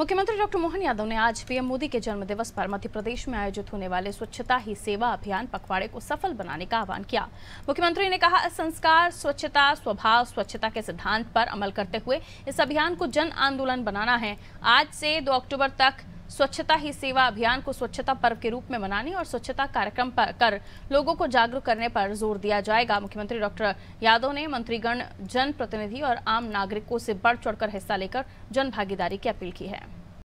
मुख्यमंत्री डॉक्टर मोहन यादव ने आज पीएम मोदी के जन्म दिवस पर मध्य प्रदेश में आयोजित होने वाले स्वच्छता ही सेवा अभियान पखवाड़े को सफल बनाने का आह्वान किया मुख्यमंत्री ने कहा संस्कार स्वच्छता स्वभाव स्वच्छता के सिद्धांत पर अमल करते हुए इस अभियान को जन आंदोलन बनाना है आज से दो अक्टूबर तक स्वच्छता ही सेवा अभियान को स्वच्छता पर्व के रूप में मनाने और स्वच्छता कार्यक्रम कर लोगों को जागरूक करने पर जोर दिया जाएगा मुख्यमंत्री डॉक्टर यादव ने मंत्रीगण जनप्रतिनिधि और आम नागरिकों से बढ़ चढ़कर हिस्सा लेकर जन भागीदारी की अपील की है